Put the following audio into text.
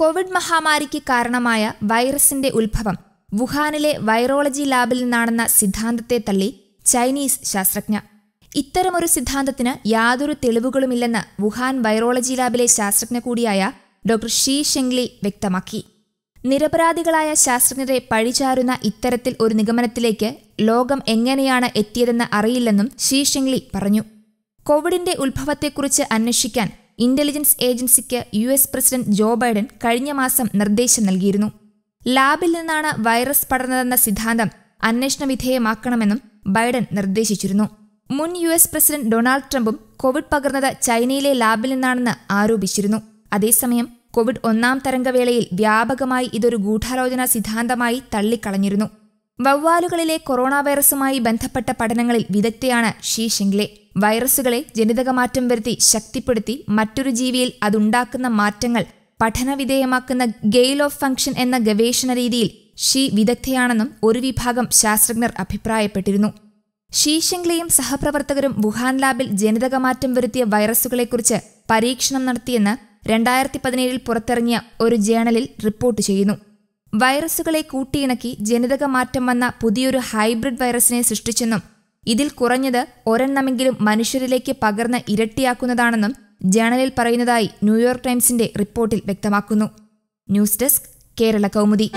Covid മഹാമാരിക്ക് കാരണമായ വൈറസിന്റെ ഉത്ഭവം വുഹാനിലെ വൈറോളജി ലാബിൽ നിന്നാണെന്ന സിദ്ധാന്തത്തെ തള്ളി ചൈനീസ് ശാസ്ത്രജ്ഞ ഇത്തരമൊരു സിദ്ധാന്തത്തിന് യാതൊരു തെളിവുകളുമില്ലെന്ന് വുഹാൻ വൈറോളജി ലാബിലെ ശാസ്ത്രജ്ഞ കൂടിയായ ഡോക്ടർ ഷീ ഷെങ്ലി വ്യക്തമാക്കി നിരപരാധികളായ ശാസ്ത്രജ്ഞരെ പഴിചാരുന്ന ഇത്തരത്തിൽ ഒരു നിഗമനത്തിലേക്ക് ലോകം എങ്ങനെയാണ് എത്തിയതെന്ന് അറിയില്ലെന്നും ഷീ ഷെങ്ലി പറഞ്ഞു കോവിഡിന്റെ ഉത്ഭവത്തെക്കുറിച്ച് അന്വേഷിക്കാൻ ഇന്റലിജൻസ് ഏജൻസിക്ക് U S president Joe Biden കഴിഞ്ഞ മാസം നിർദ്ദേശം നൽകിയിരുന്നു ലാബിൽ നിന്നാണ് വൈറസ് പടർന്നതെന്ന സിദ്ധാന്തം അന്വേഷണ വിധേയമാക്കണമെന്നും ബൈഡൻ നിർദ്ദേശിച്ചിരുന്നു മുൻ യു എസ് പ്രസിഡന്റ് ഡൊണാൾഡ് ട്രംപും കോവിഡ് പകർന്നത് ചൈനയിലെ ലാബിൽ നിന്നാണെന്ന് ആരോപിച്ചിരുന്നു അതേസമയം കോവിഡ് ഒന്നാം തരംഗവേളയിൽ വ്യാപകമായി ഇതൊരു ഗൂഢാലോചന സിദ്ധാന്തമായി തള്ളിക്കളഞ്ഞിരുന്നു വവ്വാലുകളിലെ കൊറോണ വൈറസുമായി ബന്ധപ്പെട്ട പഠനങ്ങളിൽ വിദഗ്ധയാണ് ഷീ ഷിംഗ്ലെ വൈറസുകളെ ജനിതകമാറ്റം വരുത്തി ശക്തിപ്പെടുത്തി മറ്റൊരു ജീവിയിൽ അതുണ്ടാക്കുന്ന മാറ്റങ്ങൾ പഠനവിധേയമാക്കുന്ന ഗെയിൽ ഓഫ് ഫംഗ്ഷൻ എന്ന ഗവേഷണ രീതിയിൽ ഷീ വിദഗ്ധയാണെന്നും ഒരു വിഭാഗം ശാസ്ത്രജ്ഞർ അഭിപ്രായപ്പെട്ടിരുന്നു ഷീ സഹപ്രവർത്തകരും വുഹാൻ ലാബിൽ ജനിതകമാറ്റം വരുത്തിയ വൈറസുകളെക്കുറിച്ച് പരീക്ഷണം നടത്തിയെന്ന് രണ്ടായിരത്തി പതിനേഴിൽ പുറത്തിറങ്ങിയ ഒരു ജേണലിൽ റിപ്പോർട്ട് ചെയ്യുന്നു വൈറസുകളെ കൂട്ടിയിണക്കി മാറ്റം വന്ന പുതിയൊരു ഹൈബ്രിഡ് വൈറസിനെ സൃഷ്ടിച്ചെന്നും ഇതിൽ കുറഞ്ഞത് ഒരെണ്ണമെങ്കിലും മനുഷ്യരിലേക്ക് പകർന്ന് ഇരട്ടിയാക്കുന്നതാണെന്നും ജേണലിൽ പറയുന്നതായി ന്യൂയോർക്ക് ടൈംസിന്റെ റിപ്പോർട്ടിൽ വ്യക്തമാക്കുന്നു ന്യൂസ് ഡെസ്ക് കേരള കൗമുദി